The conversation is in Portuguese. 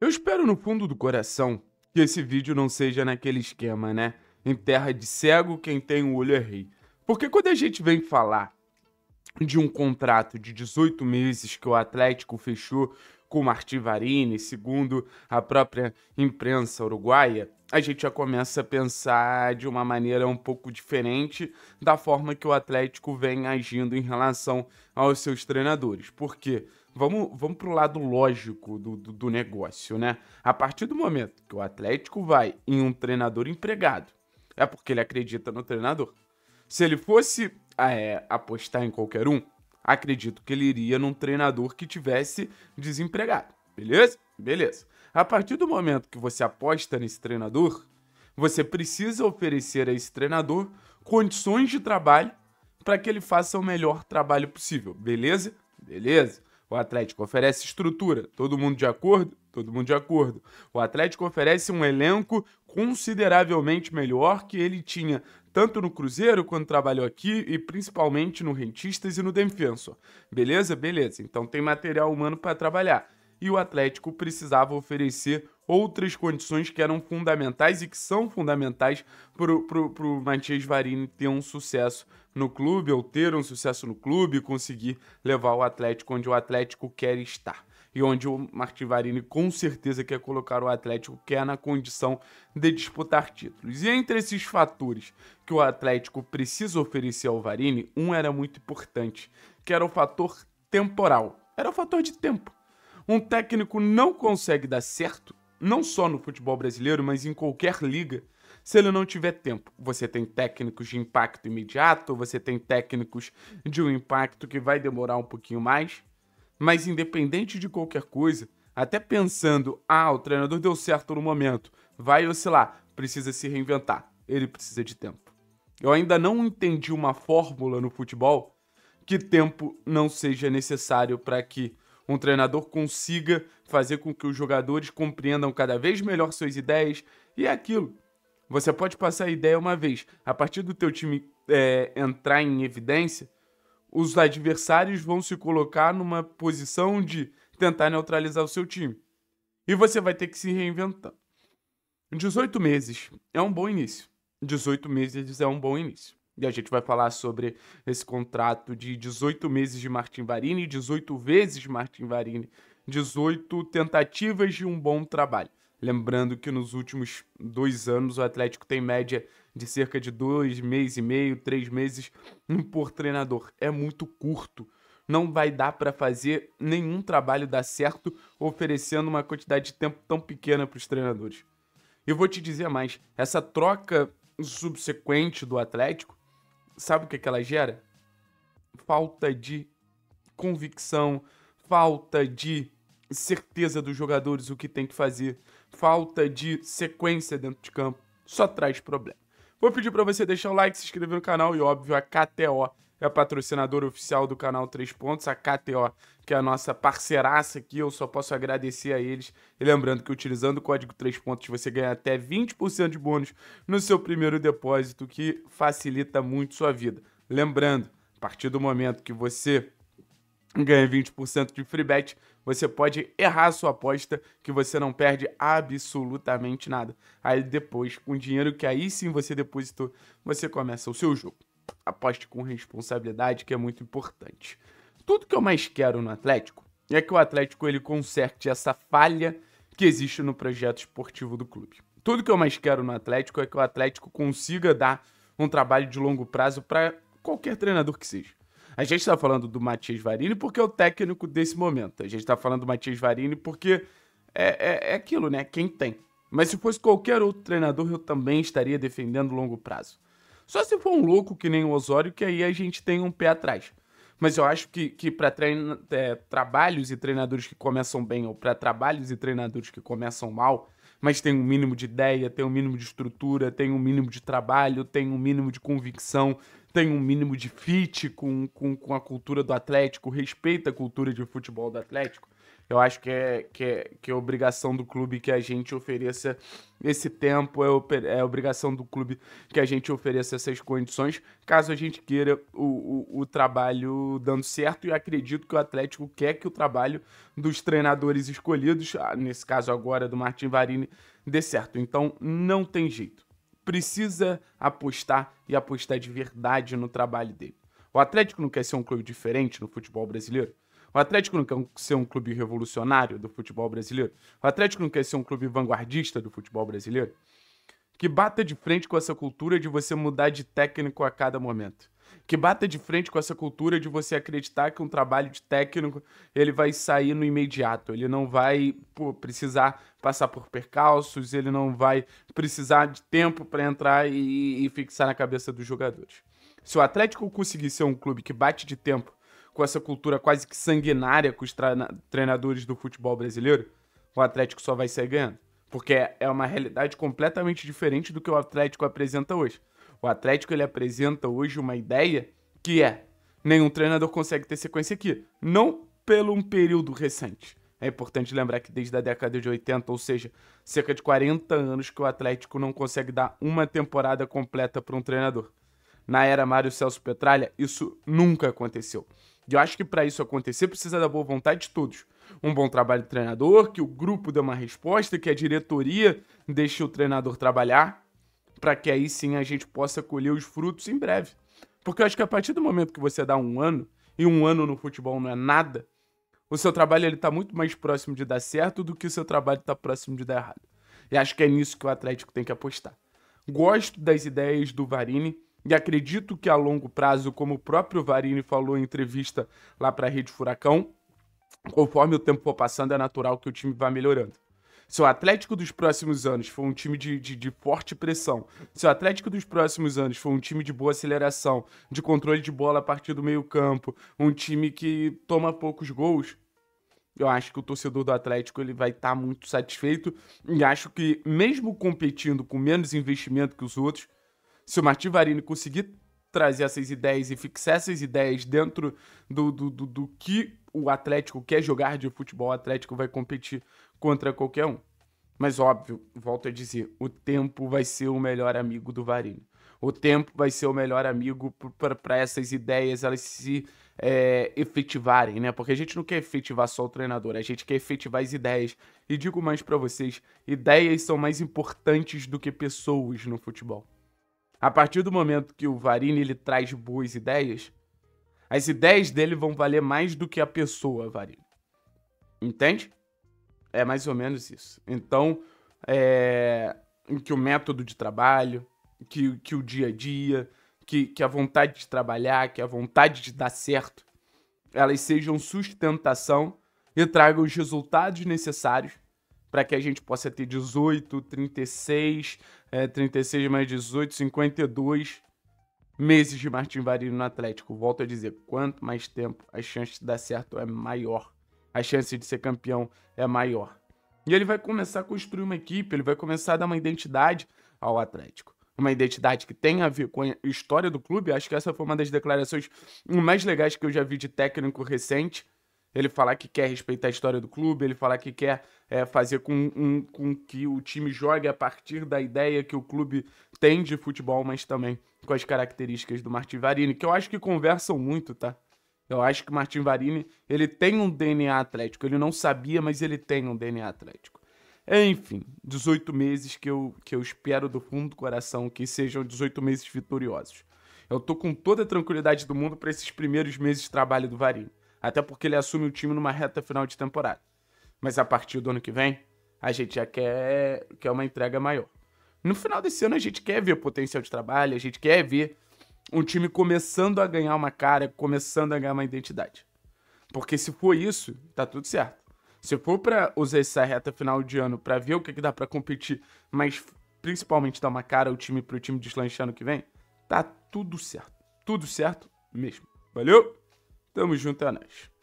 Eu espero no fundo do coração que esse vídeo não seja naquele esquema, né? Em terra de cego, quem tem o um olho é rei. Porque quando a gente vem falar de um contrato de 18 meses que o Atlético fechou com Varini, segundo a própria imprensa uruguaia, a gente já começa a pensar de uma maneira um pouco diferente da forma que o Atlético vem agindo em relação aos seus treinadores. Por quê? vamos, vamos para o lado lógico do, do, do, negócio, né? A partir do momento que o Atlético vai em um treinador empregado, é porque ele acredita no treinador. Se ele fosse é, apostar em qualquer um, acredito que ele iria num treinador que tivesse desempregado, beleza? Beleza. A partir do momento que você aposta nesse treinador, você precisa oferecer a esse treinador condições de trabalho para que ele faça o melhor trabalho possível, beleza? Beleza. O Atlético oferece estrutura, todo mundo de acordo? Todo mundo de acordo. O Atlético oferece um elenco consideravelmente melhor que ele tinha tanto no Cruzeiro quando trabalhou aqui e principalmente no Rentistas e no Defensor. Beleza? Beleza. Então tem material humano para trabalhar. E o Atlético precisava oferecer outras condições que eram fundamentais e que são fundamentais para o Matias Varini ter um sucesso no clube, ou ter um sucesso no clube, conseguir levar o Atlético onde o Atlético quer estar. E onde o Martin Varini com certeza quer colocar o Atlético, quer é na condição de disputar títulos. E entre esses fatores que o Atlético precisa oferecer ao Varini, um era muito importante, que era o fator temporal. Era o fator de tempo. Um técnico não consegue dar certo não só no futebol brasileiro, mas em qualquer liga, se ele não tiver tempo. Você tem técnicos de impacto imediato, você tem técnicos de um impacto que vai demorar um pouquinho mais, mas independente de qualquer coisa, até pensando, ah, o treinador deu certo no momento, vai oscilar, precisa se reinventar, ele precisa de tempo. Eu ainda não entendi uma fórmula no futebol que tempo não seja necessário para que um treinador consiga fazer com que os jogadores compreendam cada vez melhor suas ideias e é aquilo. Você pode passar a ideia uma vez, a partir do teu time é, entrar em evidência, os adversários vão se colocar numa posição de tentar neutralizar o seu time. E você vai ter que se reinventar. 18 meses é um bom início. 18 meses é um bom início. E a gente vai falar sobre esse contrato de 18 meses de Martin Varini, 18 vezes Martin Varini, 18 tentativas de um bom trabalho. Lembrando que nos últimos dois anos o Atlético tem média de cerca de dois meses e meio, três meses por treinador. É muito curto. Não vai dar para fazer nenhum trabalho dar certo oferecendo uma quantidade de tempo tão pequena para os treinadores. E vou te dizer mais: essa troca subsequente do Atlético sabe o que, que ela gera? Falta de convicção, falta de certeza dos jogadores o que tem que fazer, falta de sequência dentro de campo, só traz problema. Vou pedir para você deixar o like, se inscrever no canal e, óbvio, a KTO é patrocinador oficial do canal Três Pontos, a KTO, que é a nossa parceiraça aqui, eu só posso agradecer a eles. E lembrando que utilizando o código Três Pontos você ganha até 20% de bônus no seu primeiro depósito, que facilita muito sua vida. Lembrando, a partir do momento que você ganha 20% de free bet, você pode errar a sua aposta que você não perde absolutamente nada. Aí depois, com o dinheiro que aí sim você depositou, você começa o seu jogo aposte com responsabilidade, que é muito importante. Tudo que eu mais quero no Atlético é que o Atlético ele conserte essa falha que existe no projeto esportivo do clube. Tudo que eu mais quero no Atlético é que o Atlético consiga dar um trabalho de longo prazo para qualquer treinador que seja. A gente está falando do Matias Varini porque é o técnico desse momento. A gente está falando do Matias Varini porque é, é, é aquilo, né? Quem tem. Mas se fosse qualquer outro treinador, eu também estaria defendendo longo prazo. Só se for um louco que nem o Osório, que aí a gente tem um pé atrás. Mas eu acho que, que para é, trabalhos e treinadores que começam bem, ou para trabalhos e treinadores que começam mal, mas tem um mínimo de ideia, tem um mínimo de estrutura, tem um mínimo de trabalho, tem um mínimo de convicção, tem um mínimo de fit com, com, com a cultura do Atlético, respeita a cultura de futebol do Atlético. Eu acho que é, que é, que é obrigação do clube que a gente ofereça esse tempo, é, é obrigação do clube que a gente ofereça essas condições, caso a gente queira o, o, o trabalho dando certo. E acredito que o Atlético quer que o trabalho dos treinadores escolhidos, ah, nesse caso agora do Martin Varini, dê certo. Então não tem jeito. Precisa apostar e apostar de verdade no trabalho dele. O Atlético não quer ser um clube diferente no futebol brasileiro? O Atlético não quer ser um clube revolucionário do futebol brasileiro? O Atlético não quer ser um clube vanguardista do futebol brasileiro? Que bata de frente com essa cultura de você mudar de técnico a cada momento. Que bata de frente com essa cultura de você acreditar que um trabalho de técnico ele vai sair no imediato, ele não vai pô, precisar passar por percalços, ele não vai precisar de tempo para entrar e, e fixar na cabeça dos jogadores. Se o Atlético conseguir ser um clube que bate de tempo com essa cultura quase que sanguinária com os treinadores do futebol brasileiro, o Atlético só vai sair ganhando. Porque é uma realidade completamente diferente do que o Atlético apresenta hoje. O Atlético ele apresenta hoje uma ideia que é: nenhum treinador consegue ter sequência aqui. Não pelo um período recente. É importante lembrar que desde a década de 80, ou seja, cerca de 40 anos que o Atlético não consegue dar uma temporada completa para um treinador. Na era Mário Celso Petralha, isso nunca aconteceu. E eu acho que para isso acontecer precisa da boa vontade de todos. Um bom trabalho do treinador, que o grupo dê uma resposta, que a diretoria deixe o treinador trabalhar, para que aí sim a gente possa colher os frutos em breve. Porque eu acho que a partir do momento que você dá um ano, e um ano no futebol não é nada, o seu trabalho ele tá muito mais próximo de dar certo do que o seu trabalho está próximo de dar errado. E acho que é nisso que o Atlético tem que apostar. Gosto das ideias do Varini, e acredito que a longo prazo, como o próprio Varini falou em entrevista lá para a Rede Furacão, conforme o tempo for passando, é natural que o time vá melhorando. Se o Atlético dos próximos anos for um time de, de, de, forte pressão, se o Atlético dos próximos anos for um time de boa aceleração, de controle de bola a partir do meio-campo, um time que toma poucos gols, eu acho que o torcedor do Atlético ele vai estar tá muito satisfeito e acho que mesmo competindo com menos investimento que os outros, se o Varini conseguir trazer essas ideias e fixar essas ideias dentro do, do, do, do que o Atlético quer jogar de futebol, o Atlético vai competir contra qualquer um. Mas óbvio, volto a dizer, o tempo vai ser o melhor amigo do Varini. O tempo vai ser o melhor amigo para essas ideias elas se é, efetivarem, né? Porque a gente não quer efetivar só o treinador, a gente quer efetivar as ideias. E digo mais para vocês, ideias são mais importantes do que pessoas no futebol. A partir do momento que o Varini ele traz boas ideias, as ideias dele vão valer mais do que a pessoa, Varini. Entende? É mais ou menos isso. Então, é, que o método de trabalho, que, que o dia a dia, que, que a vontade de trabalhar, que a vontade de dar certo, elas sejam sustentação e tragam os resultados necessários para que a gente possa ter 18, 36, é, 36 mais 18, 52 meses de Martin Varino no Atlético. Volto a dizer, quanto mais tempo, a chance de dar certo é maior. A chance de ser campeão é maior. E ele vai começar a construir uma equipe, ele vai começar a dar uma identidade ao Atlético. Uma identidade que tem a ver com a história do clube. Acho que essa foi uma das declarações mais legais que eu já vi de técnico recente ele falar que quer respeitar a história do clube, ele falar que quer é, fazer com, um, com que o time jogue a partir da ideia que o clube tem de futebol, mas também com as características do Martin Varini, que eu acho que conversam muito, tá? Eu acho que o Martin Varini, ele tem um DNA atlético, ele não sabia, mas ele tem um DNA atlético. Enfim, 18 meses que eu, que eu espero do fundo do coração que sejam 18 meses vitoriosos. Eu tô com toda a tranquilidade do mundo para esses primeiros meses de trabalho do Varini até porque ele assume o time numa reta final de temporada. Mas a partir do ano que vem, a gente já quer, quer uma entrega maior. No final desse ano, a gente quer ver potencial de trabalho, a gente quer ver um time começando a ganhar uma cara, começando a ganhar uma identidade. Porque se for isso, tá tudo certo. Se for para usar essa reta final de ano para ver o que, que dá para competir, mas principalmente dar uma cara ao time pro time deslanchar ano que vem, tá tudo certo. Tudo certo mesmo. Valeu! Tamo junto, é nóis.